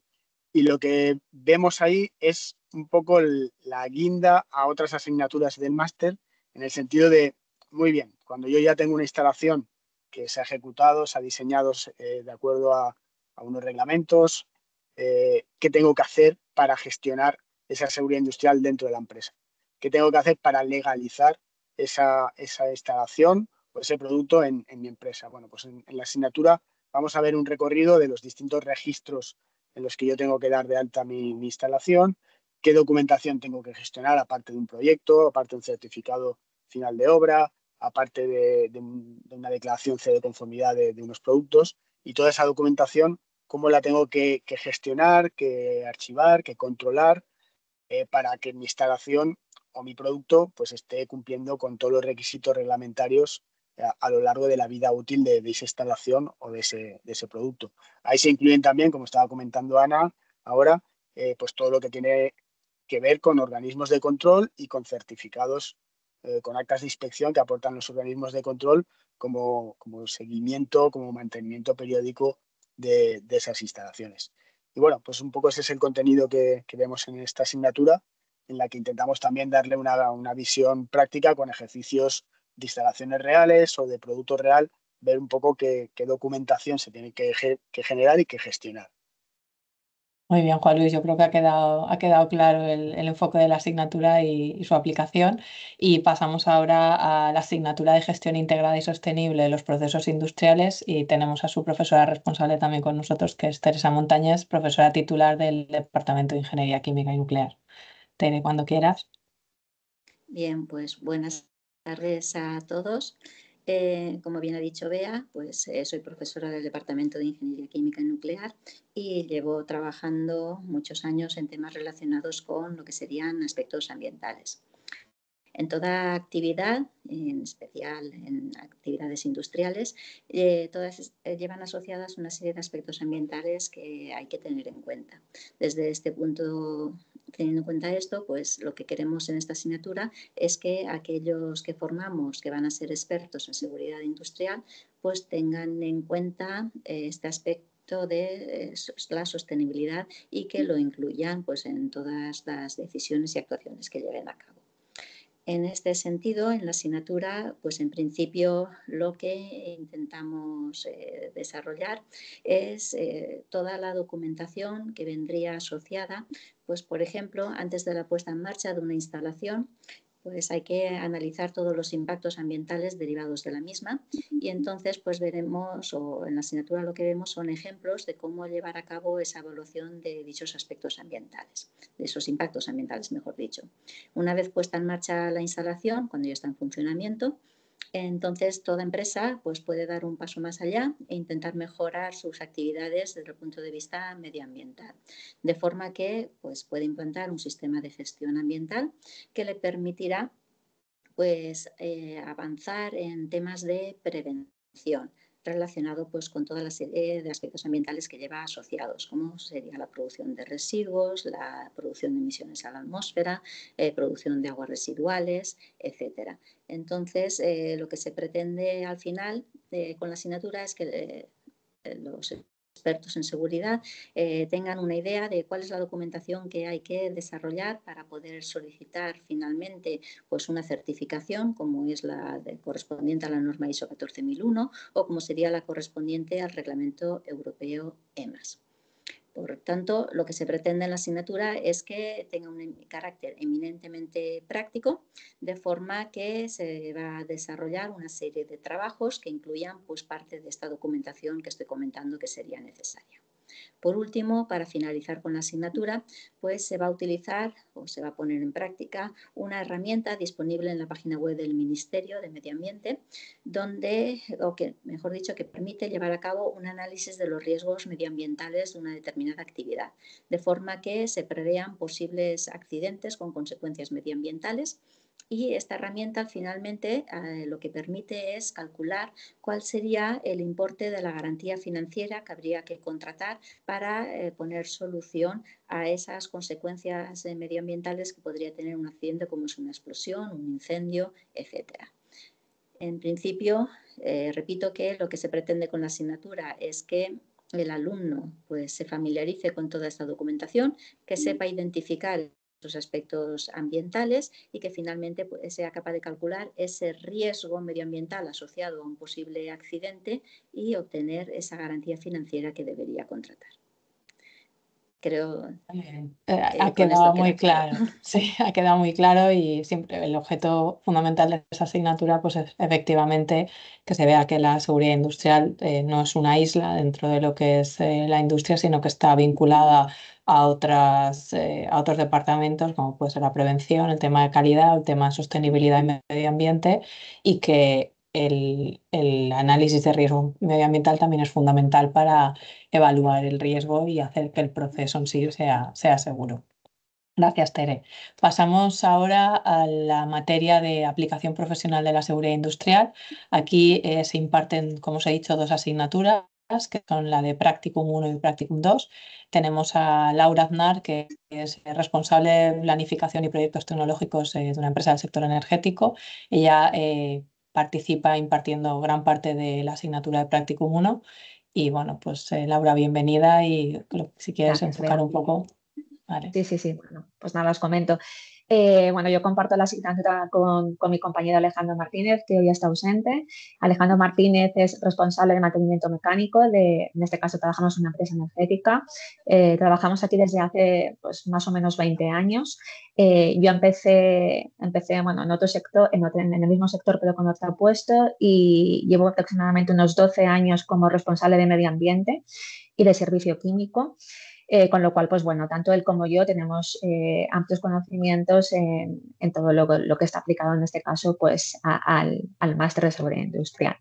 Y lo que vemos ahí es un poco la guinda a otras asignaturas del máster, en el sentido de, muy bien, cuando yo ya tengo una instalación que se ha ejecutado, se ha diseñado eh, de acuerdo a, unos reglamentos, eh, qué tengo que hacer para gestionar esa seguridad industrial dentro de la empresa? ¿Qué tengo que hacer para legalizar esa, instalación o ese producto en, mi empresa? Bueno, pues en, la asignatura vamos a ver un recorrido de los distintos registros en los que yo tengo que dar de alta mi, instalación, qué documentación tengo que gestionar aparte de un proyecto, aparte de un certificado final de obra, aparte de, una declaración de conformidad de, unos productos. Y toda esa documentación cómo la tengo que, gestionar, que archivar, que controlar eh, para que mi instalación o mi producto pues esté cumpliendo con todos los requisitos reglamentarios eh, a, lo largo de la vida útil de, esa instalación o de ese, producto. Ahí se incluyen también, como estaba comentando Ana ahora, eh, pues todo lo que tiene que ver con organismos de control y con certificados, con actas de inspección que aportan los organismos de control como, como seguimiento, como mantenimiento periódico de, esas instalaciones. Y bueno, pues un poco ese es el contenido que, vemos en esta asignatura, en la que intentamos también darle una, visión práctica con ejercicios de instalaciones reales o de producto real, ver un poco qué, documentación se tiene que, que generar y que gestionar. Muy bien, Juan Luis, yo creo que ha quedado, ha quedado claro el, enfoque de la asignatura y, su aplicación. Y pasamos ahora a la asignatura de gestión integrada y sostenible de los procesos industriales y tenemos a su profesora responsable también con nosotros, que es Teresa Montañez, profesora titular del Departamento de Ingeniería Química y Nuclear. Tere, cuando quieras. Bien, pues buenas tardes a todos. Eh, como bien ha dicho Bea, pues eh, soy profesora del Departamento de Ingeniería Química y Nuclear y llevo trabajando muchos años en temas relacionados con lo que serían aspectos ambientales. En toda actividad, en especial en actividades industriales, eh, todas llevan asociadas una serie de aspectos ambientales que hay que tener en cuenta. Desde este punto Teniendo en cuenta esto, pues lo que queremos en esta asignatura es que aquellos que formamos, que van a ser expertos en seguridad industrial, pues tengan en cuenta eh, este aspecto de eh, la sostenibilidad y que lo incluyan pues, en todas las decisiones y actuaciones que lleven a cabo. En este sentido, en la asignatura, pues en principio lo que intentamos eh, desarrollar es toda la documentación que vendría asociada pues por ejemplo, antes de la puesta en marcha de una instalación, pues hay que analizar todos los impactos ambientales derivados de la misma y entonces pues veremos o en la asignatura lo que vemos son ejemplos de cómo llevar a cabo esa evaluación de dichos aspectos ambientales, de esos impactos ambientales mejor dicho. Una vez puesta en marcha la instalación, cuando ya está en funcionamiento, entonces, toda empresa pues, puede dar un paso más allá e intentar mejorar sus actividades desde el punto de vista medioambiental, de forma que pues, puede implantar un sistema de gestión ambiental que le permitirá pues, eh, avanzar en temas de prevención relacionado pues con toda la serie eh, de aspectos ambientales que lleva asociados, como sería la producción de residuos, la producción de emisiones a la atmósfera, eh, producción de aguas residuales, etcétera. Entonces, eh, lo que se pretende al final con la asignatura es que los expertos en seguridad eh, tengan una idea de cuál es la documentación que hay que desarrollar para poder solicitar finalmente pues una certificación como es la correspondiente a la norma ISO 14001 o como sería la correspondiente al reglamento europeo EMAS. Por tanto, lo que se pretende en la asignatura es que tenga un em, carácter eminentemente práctico, de forma que se va a desarrollar una serie de trabajos que incluyan pues, parte de esta documentación que estoy comentando que sería necesaria. Por último, para finalizar con la asignatura, pues se va a utilizar o se va a poner en práctica una herramienta disponible en la página web del Ministerio de Medio Ambiente, donde, o que, mejor dicho, que permite llevar a cabo un análisis de los riesgos medioambientales de una determinada actividad, de forma que se prevean posibles accidentes con consecuencias medioambientales y esta herramienta finalmente eh, lo que permite es calcular cuál sería el importe de la garantía financiera que habría que contratar para eh, poner solución a esas consecuencias eh, medioambientales que podría tener un accidente como es una explosión, un incendio, etcétera. En principio, repito que lo que se pretende con la asignatura es que el alumno pues, se familiarice con toda esta documentación, que sepa identificar aspectos ambientales y que finalmente pues, sea capaz de calcular ese riesgo medioambiental asociado a un posible accidente y obtener esa garantía financiera que debería contratar creo. Eh, ha eh, quedado muy claro, sí, ha quedado muy claro y siempre el objeto fundamental de esa asignatura pues es efectivamente que se vea que la seguridad industrial eh, no es una isla dentro de lo que es la industria, sino que está vinculada a, otras, a otros departamentos como puede ser la prevención, el tema de calidad, el tema de sostenibilidad y medio ambiente y que el, análisis de riesgo medioambiental también es fundamental para evaluar el riesgo y hacer que el proceso en sí sea, sea seguro. Gracias, Tere. Pasamos ahora a la materia de aplicación profesional de la seguridad industrial. Aquí eh, se imparten, como os he dicho, dos asignaturas que son la de Practicum 1 y Practicum 2. Tenemos a Laura Aznar, que es responsable de planificación y proyectos tecnológicos eh, de una empresa del sector energético. Ella eh, participa impartiendo gran parte de la asignatura de Practicum 1. Y bueno, pues eh, Laura, bienvenida y si quieres enfocar un poco. Sí, sí, sí. Bueno, pues nada, os comento. Eh, bueno, yo comparto la asignatura con, con, mi compañero Alejandro Martínez, que hoy está ausente. Alejandro Martínez es responsable de mantenimiento mecánico, en este caso trabajamos en una empresa energética. Eh, trabajamos aquí desde hace pues, más o menos 20 años. Eh, yo empecé, empecé en otro sector, en, en, el mismo sector, pero con otro puesto, y llevo aproximadamente unos 12 años como responsable de medio ambiente y de servicio químico. Eh, con lo cual, pues bueno, tanto él como yo tenemos eh, amplios conocimientos en, todo lo, que está aplicado en este caso pues al, máster de seguridad industrial.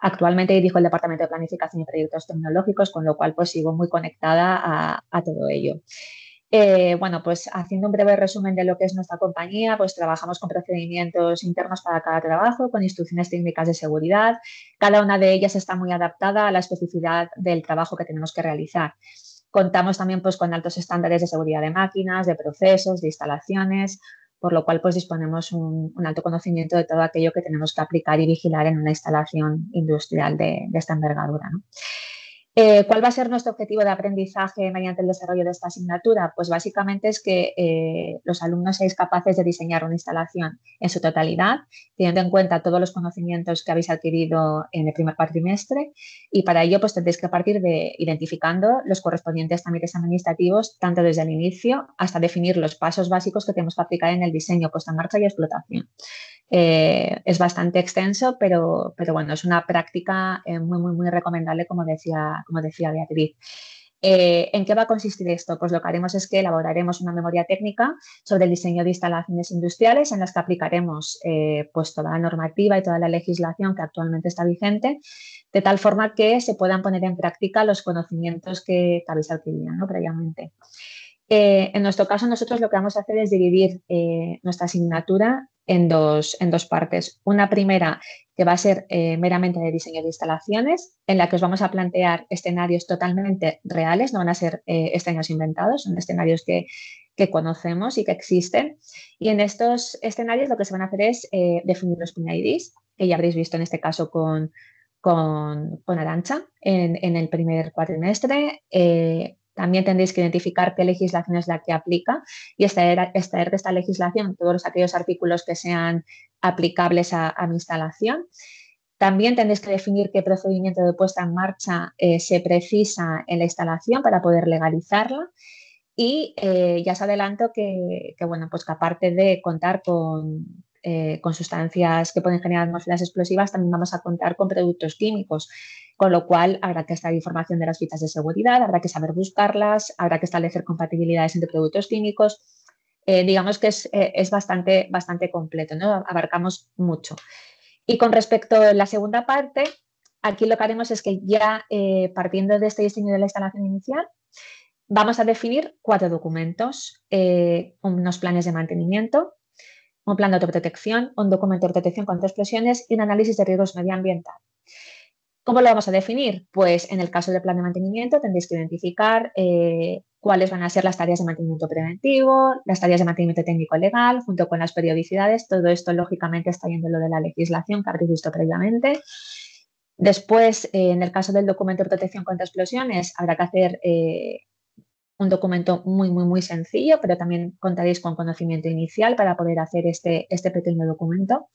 Actualmente dirijo el Departamento de Planificación y Proyectos Tecnológicos, con lo cual pues sigo muy conectada a, todo ello. Eh, bueno, pues haciendo un breve resumen de lo que es nuestra compañía, pues trabajamos con procedimientos internos para cada trabajo, con instrucciones técnicas de seguridad. Cada una de ellas está muy adaptada a la especificidad del trabajo que tenemos que realizar. Contamos también pues, con altos estándares de seguridad de máquinas, de procesos, de instalaciones, por lo cual pues, disponemos un, alto conocimiento de todo aquello que tenemos que aplicar y vigilar en una instalación industrial de, esta envergadura. Eh, ¿Cuál va a ser nuestro objetivo de aprendizaje mediante el desarrollo de esta asignatura? Pues básicamente es que eh, los alumnos seáis capaces de diseñar una instalación en su totalidad, teniendo en cuenta todos los conocimientos que habéis adquirido en el primer cuatrimestre y para ello pues tendréis que partir de identificando los correspondientes trámites administrativos tanto desde el inicio hasta definir los pasos básicos que tenemos que aplicar en el diseño, puesta en marcha y explotación. Eh, es bastante extenso, pero, bueno, es una práctica muy, muy, muy recomendable, como decía como decía Beatriz. Eh, ¿En qué va a consistir esto? Pues lo que haremos es que elaboraremos una memoria técnica sobre el diseño de instalaciones industriales en las que aplicaremos eh, pues, toda la normativa y toda la legislación que actualmente está vigente, de tal forma que se puedan poner en práctica los conocimientos que, que habéis adquirido previamente. Eh, en nuestro caso, nosotros lo que vamos a hacer es dividir nuestra asignatura en dos, en dos partes. Una primera que va a ser eh, meramente de diseño de instalaciones, en la que os vamos a plantear escenarios totalmente reales, no van a ser eh, escenarios inventados, son escenarios que, conocemos y que existen. Y en estos escenarios lo que se van a hacer es eh, definir los PIN que ya habréis visto en este caso con, con, Arancha en, el primer cuatrimestre. También tendréis que identificar qué legislación es la que aplica y extraer, de esta legislación todos aquellos artículos que sean aplicables a, mi instalación. También tendréis que definir qué procedimiento de puesta en marcha eh, se precisa en la instalación para poder legalizarla. Y eh, ya os adelanto que, que, bueno, pues que aparte de contar con, eh, con sustancias que pueden generar atmósferas explosivas, también vamos a contar con productos químicos, con lo cual habrá que estar información de las fichas de seguridad, habrá que saber buscarlas, habrá que establecer compatibilidades entre productos químicos. Eh, digamos que eh, es, bastante, bastante completo, ¿no? abarcamos mucho. Y con respecto a la segunda parte, aquí lo que haremos es que ya partiendo de este diseño de la instalación inicial, vamos a definir cuatro documentos, unos planes de mantenimiento, un plan de autoprotección, un documento de protección contra explosiones y un análisis de riesgos medioambiental. ¿Cómo lo vamos a definir? Pues en el caso del plan de mantenimiento tendréis que identificar eh, cuáles van a ser las tareas de mantenimiento preventivo, las tareas de mantenimiento técnico legal, junto con las periodicidades. Todo esto, lógicamente, está yendo lo de la legislación que habréis visto previamente. Después, eh, en el caso del documento de protección contra explosiones, habrá que hacer eh, un documento muy, muy, muy sencillo, pero también contaréis con conocimiento inicial para poder hacer este, este pequeño documento.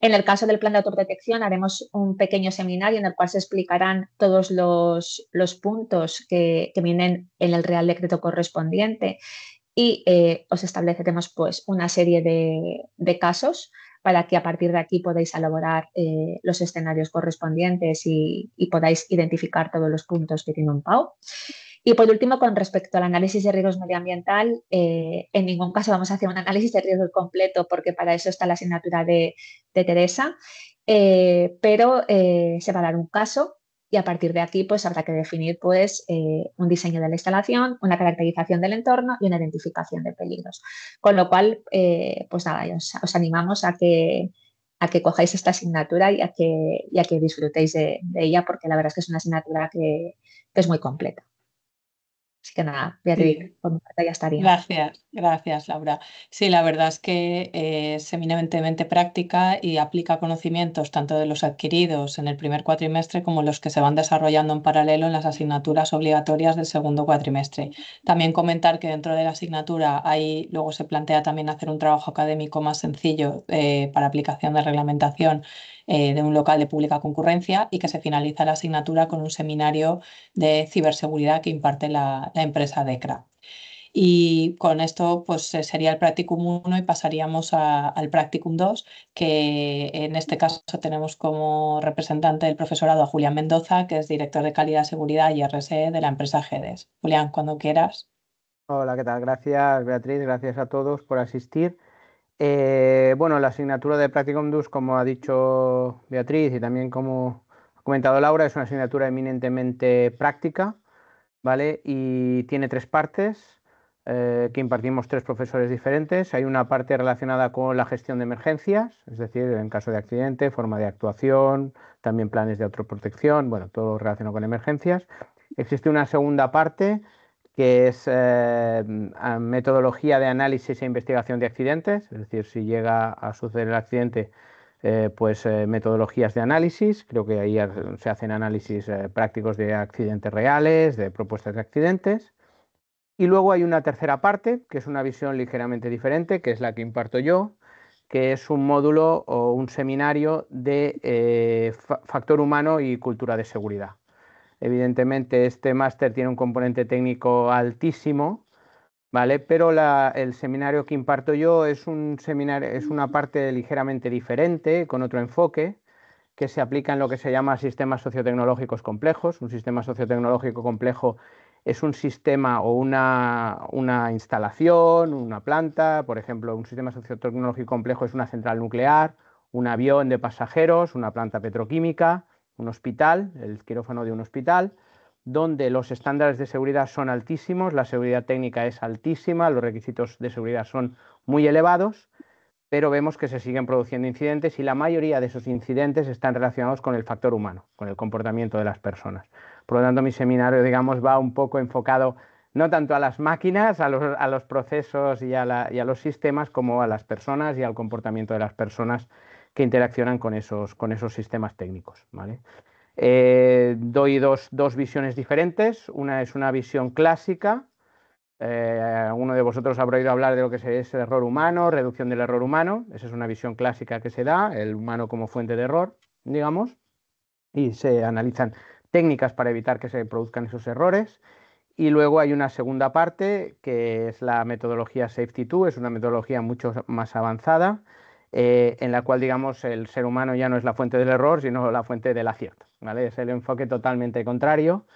En el caso del plan de autoprotección haremos un pequeño seminario en el cual se explicarán todos los, puntos que, vienen en el Real Decreto correspondiente y eh, os estableceremos pues, una serie de, casos para que a partir de aquí podáis elaborar eh, los escenarios correspondientes y, podáis identificar todos los puntos que tiene un PAU. Y por último, con respecto al análisis de riesgos medioambiental, eh, en ningún caso vamos a hacer un análisis de riesgos completo porque para eso está la asignatura de, Teresa, eh, pero eh, se va a dar un caso y a partir de aquí pues habrá que definir pues un diseño de la instalación, una caracterización del entorno y una identificación de peligros. Con lo cual, pues nada, os, animamos a que, a que cojáis esta asignatura y a que, que disfrutéis de, ella porque la verdad es que es una asignatura que es muy completa. Así que nada, ya ya estaría. Gracias, gracias Laura. Sí, la verdad es que eh, es eminentemente práctica y aplica conocimientos tanto de los adquiridos en el primer cuatrimestre como los que se van desarrollando en paralelo en las asignaturas obligatorias del segundo cuatrimestre. También comentar que dentro de la asignatura ahí luego se plantea también hacer un trabajo académico más sencillo eh, para aplicación de reglamentación eh, de un local de pública concurrencia y que se finaliza la asignatura con un seminario de ciberseguridad que imparte la, empresa DECRA. Y con esto pues, eh, sería el practicum 1 y pasaríamos al practicum 2, que en este caso tenemos como representante del profesorado a Julián Mendoza, que es director de calidad, seguridad y RSE de la empresa GEDES. Julián, cuando quieras. Hola, ¿qué tal? Gracias, Beatriz. Gracias a todos por asistir. Eh, bueno, la asignatura de Practicum Dus, como ha dicho Beatriz y también como ha comentado Laura, es una asignatura eminentemente práctica, ¿vale? Y tiene tres partes eh, que impartimos tres profesores diferentes. Hay una parte relacionada con la gestión de emergencias, es decir, en caso de accidente, forma de actuación, también planes de autoprotección, bueno, todo relacionado con emergencias. Existe una segunda parte que es eh, metodología de análisis e investigación de accidentes, es decir, si llega a suceder el accidente, eh, pues eh, metodologías de análisis, creo que ahí se hacen análisis prácticos de accidentes reales, de propuestas de accidentes. Y luego hay una tercera parte, que es una visión ligeramente diferente, que es la que imparto yo, que es un módulo o un seminario de factor humano y cultura de seguridad. Evidentemente, este máster tiene un componente técnico altísimo, ¿vale? Pero el seminario que imparto yo es, un seminario, es una parte ligeramente diferente, con otro enfoque, que se aplica en lo que se llama sistemas sociotecnológicos complejos. Un sistema sociotecnológico complejo es un sistema o una, una, instalación, una planta, por ejemplo, un sistema sociotecnológico complejo es una central nuclear, un avión de pasajeros, una planta petroquímica, un hospital, el quirófano de un hospital, donde los estándares de seguridad son altísimos, la seguridad técnica es altísima, los requisitos de seguridad son muy elevados, pero vemos que se siguen produciendo incidentes y la mayoría de esos incidentes están relacionados con el factor humano, con el comportamiento de las personas. Por lo tanto, mi seminario, digamos, va un poco enfocado no tanto a las máquinas, a los, procesos y a los sistemas, como a las personas y al comportamiento de las personas que interaccionan con esos, con esos sistemas técnicos. ¿vale? Eh, doy dos, visiones diferentes. Una es una visión clásica. Eh, uno de vosotros habrá oído hablar de lo que es el error humano, reducción del error humano. Esa es una visión clásica que se da, el humano como fuente de error, digamos. Y se analizan técnicas para evitar que se produzcan esos errores. Y luego hay una segunda parte que es la metodología Safety 2, es una metodología mucho más avanzada eh, en la cual, digamos, el ser humano ya no es la fuente del error, sino la fuente del acierto. ¿vale? Es el enfoque totalmente contrario.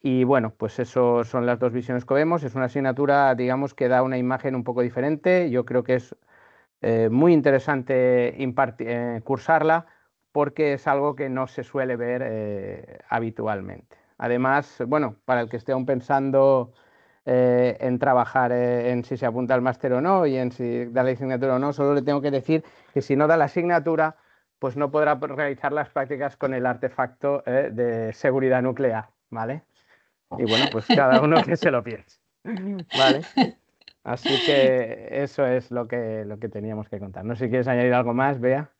Y bueno, pues eso son las dos visiones que vemos. Es una asignatura, digamos, que da una imagen un poco diferente. Yo creo que es eh, muy interesante eh, cursarla porque es algo que no se suele ver habitualmente. Además, bueno, para el que esté aún pensando eh, en trabajar eh, en si se apunta al máster o no y en si da la asignatura o no. Solo le tengo que decir que si no da la asignatura, pues no podrá realizar las prácticas con el artefacto eh, de seguridad nuclear, ¿vale? Y bueno, pues cada uno que se lo piense, ¿vale? Así que eso es lo que, lo que teníamos que contar. No sé si quieres añadir algo más, Bea.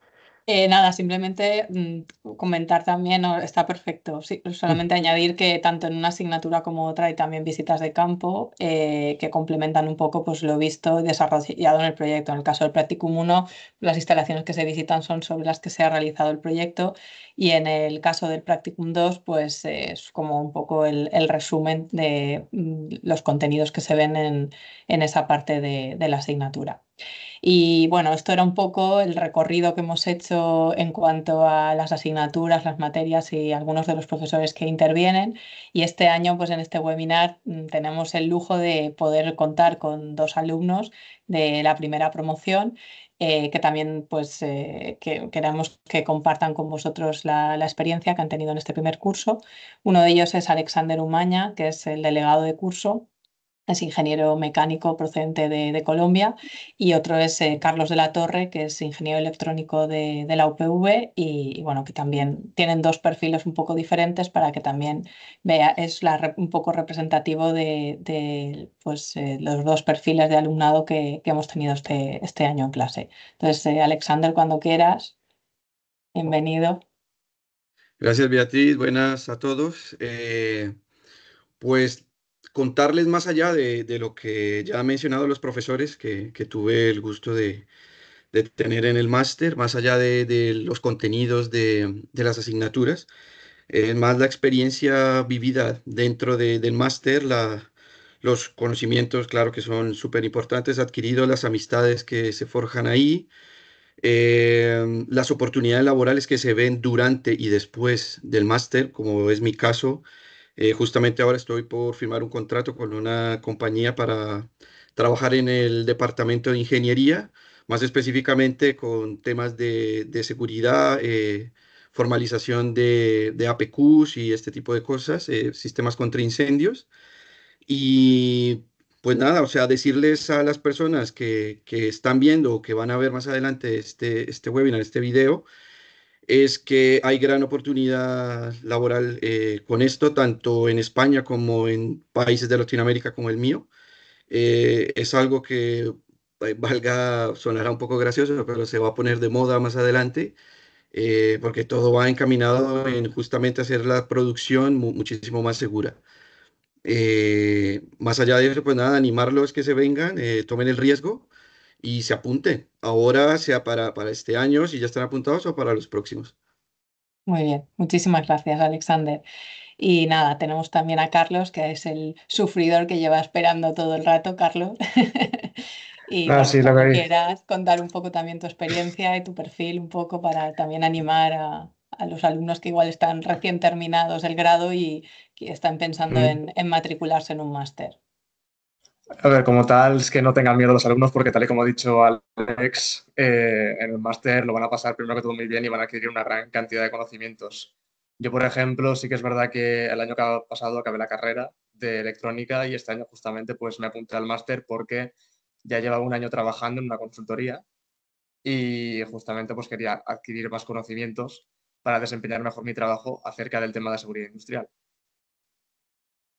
Eh, nada, simplemente mm, comentar también, está perfecto, sí, solamente añadir que tanto en una asignatura como otra hay también visitas de campo eh, que complementan un poco pues, lo visto y desarrollado en el proyecto. En el caso del Practicum 1, las instalaciones que se visitan son sobre las que se ha realizado el proyecto y en el caso del Practicum 2, pues es como un poco el, resumen de mm, los contenidos que se ven en, esa parte de la asignatura. Y bueno, esto era un poco el recorrido que hemos hecho en cuanto a las asignaturas, las materias y algunos de los profesores que intervienen. Y este año, pues en este webinar mm, tenemos el lujo de poder contar con dos alumnos de la primera promoción eh, que también pues eh, queremos que compartan con vosotros la, la, experiencia que han tenido en este primer curso. Uno de ellos es Alexander Umaña, que es el delegado de curso es ingeniero mecánico procedente de, Colombia, y otro es eh, Carlos de la Torre, que es ingeniero electrónico de, la UPV, y, bueno, que también tienen dos perfiles un poco diferentes para que también vea, es un poco representativo de, pues, eh, los dos perfiles de alumnado que, hemos tenido este, este año en clase. Entonces, eh, Alexander, cuando quieras, bienvenido. Gracias, Beatriz. Buenas a todos. pues contarles más allá de, lo que ya han mencionado los profesores que, tuve el gusto de, tener en el máster, más allá de, los contenidos de, las asignaturas, más la experiencia vivida dentro del máster, los conocimientos, claro que son súper importantes, adquiridos, las amistades que se forjan ahí, eh, las oportunidades laborales que se ven durante y después del máster, como es mi caso. Eh, justamente ahora estoy por firmar un contrato con una compañía para trabajar en el departamento de ingeniería, más específicamente con temas de, de seguridad, eh, formalización de, de, APQs y este tipo de cosas, eh, sistemas contra incendios. Y pues nada, o sea, decirles a las personas que, que están viendo o que van a ver más adelante este, este webinar, este video, es que hay gran oportunidad laboral eh, con esto, tanto en España como en países de Latinoamérica como el mío. Eh, es algo que eh, valga, sonará un poco gracioso, pero se va a poner de moda más adelante, porque todo va encaminado en justamente hacer la producción muchísimo más segura. más allá de eso, pues nada, animarlos que se vengan, tomen el riesgo y se apunte, ahora sea para, este año, si ya están apuntados o para los próximos. Muy bien, muchísimas gracias, Alexander. Y nada, tenemos también a Carlos, que es el sufridor que lleva esperando todo el rato, Carlos. y ah, si quieras contar un poco también tu experiencia y tu perfil, un poco para también animar a, los alumnos que igual están recién terminados el grado y que están pensando mm. en matricularse en un máster. A ver, como tal, es que no tengan miedo los alumnos porque tal y como ha dicho Alex, eh, en el máster lo van a pasar primero que todo muy bien y van a adquirir una gran cantidad de conocimientos. Yo, por ejemplo, sí que es verdad que el año pasado acabé la carrera de electrónica y este año justamente pues me apunté al máster porque ya llevaba un año trabajando en una consultoría y justamente pues quería adquirir más conocimientos para desempeñar mejor mi trabajo acerca del tema de seguridad industrial.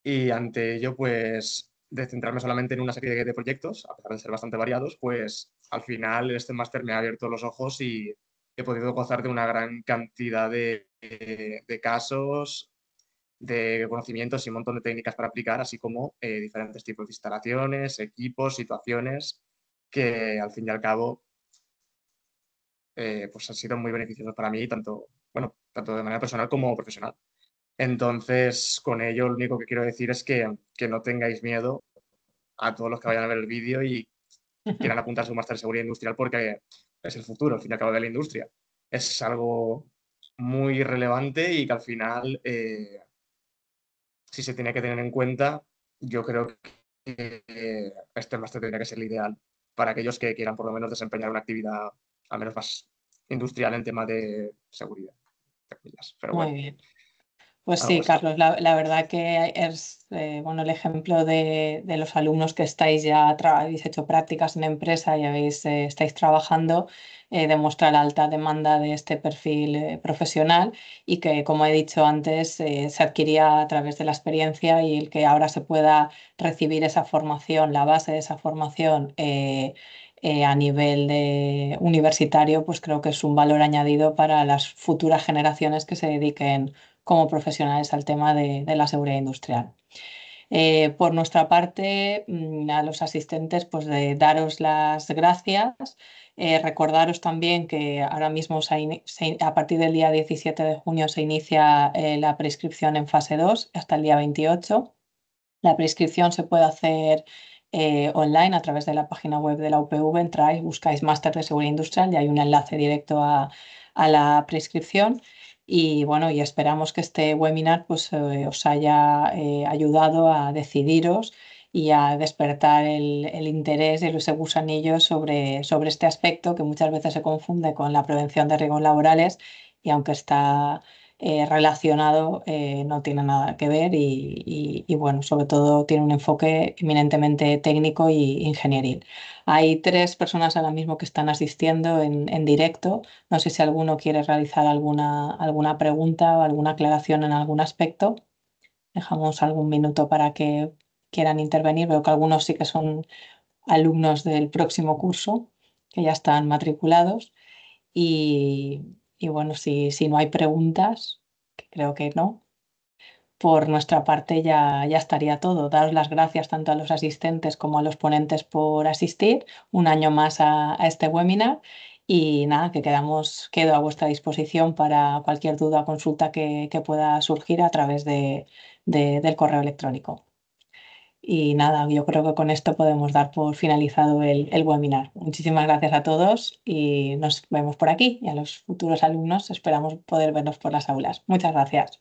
Y ante ello, pues de centrarme solamente en una serie de, proyectos, a pesar de ser bastante variados, pues al final este máster me ha abierto los ojos y he podido gozar de una gran cantidad de, de casos, de conocimientos y un montón de técnicas para aplicar, así como eh, diferentes tipos de instalaciones, equipos, situaciones, que al fin y al cabo eh, pues han sido muy beneficiosos para mí, tanto, bueno, tanto de manera personal como profesional. Entonces, con ello, lo único que quiero decir es que, que no tengáis miedo a todos los que vayan a ver el vídeo y quieran apuntarse a un máster de seguridad industrial porque es el futuro, al fin y al cabo, de la industria. Es algo muy relevante y que al final, eh, si se tiene que tener en cuenta, yo creo que eh, este máster tendría que ser el ideal para aquellos que quieran por lo menos desempeñar una actividad al menos más industrial en tema de seguridad. muy bien. Pues sí, Carlos, la, verdad que es eh, bueno, el ejemplo de, los alumnos que estáis ya, habéis hecho prácticas en empresa y habéis, eh, estáis trabajando, eh, demuestra la alta demanda de este perfil profesional y que, como he dicho antes, se adquiría a través de la experiencia y el que ahora se pueda recibir esa formación, la base de esa formación. a nivel universitario, pues creo que es un valor añadido para las futuras generaciones que se dediquen como profesionales al tema de, la seguridad industrial. Eh, por nuestra parte, mm, a los asistentes, pues de daros las gracias. Eh, recordaros también que ahora mismo a partir del día 17 de junio se inicia eh, la prescripción en fase 2 hasta el día 28. La prescripción se puede hacer online a través de la página web de la UPV. Entráis, buscáis máster de seguridad industrial y hay un enlace directo a la prescripción. Y bueno, y esperamos que este webinar pues, eh, os haya eh, ayudado a decidiros y a despertar el, interés de los gusanillos sobre, sobre este aspecto que muchas veces se confunde con la prevención de riesgos laborales y aunque está eh, relacionado eh, no tiene nada que ver y, bueno, sobre todo tiene un enfoque eminentemente técnico e ingenieril. Hay tres personas ahora mismo que están asistiendo en, directo. No sé si alguno quiere realizar alguna, alguna pregunta o alguna aclaración en algún aspecto. Dejamos algún minuto para que quieran intervenir. Veo que algunos sí que son alumnos del próximo curso, que ya están matriculados. Y, y bueno, si, si no hay preguntas, que creo que no, por nuestra parte ya, ya estaría todo. Daros las gracias tanto a los asistentes como a los ponentes por asistir un año más a, este webinar y nada, que quedamos, quedo a vuestra disposición para cualquier duda o consulta que, pueda surgir a través de, del correo electrónico. Y nada, yo creo que con esto podemos dar por finalizado el, el webinar. Muchísimas gracias a todos y nos vemos por aquí y a los futuros alumnos esperamos poder vernos por las aulas. Muchas gracias.